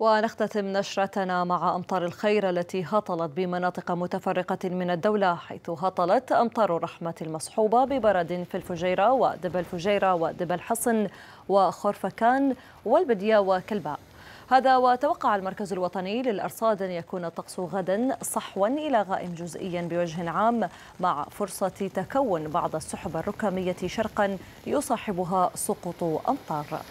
ونختتم نشرتنا مع أمطار الخير التي هطلت بمناطق متفرقة من الدولة حيث هطلت أمطار الرحمة المصحوبة ببرد في الفجيرة ودب الفجيرة ودب الحصن وخرفكان والبدية وكلباء هذا وتوقع المركز الوطني للأرصاد أن يكون الطقس غدا صحوا إلى غائم جزئيا بوجه عام مع فرصة تكون بعض السحب الركامية شرقا يصاحبها سقوط أمطار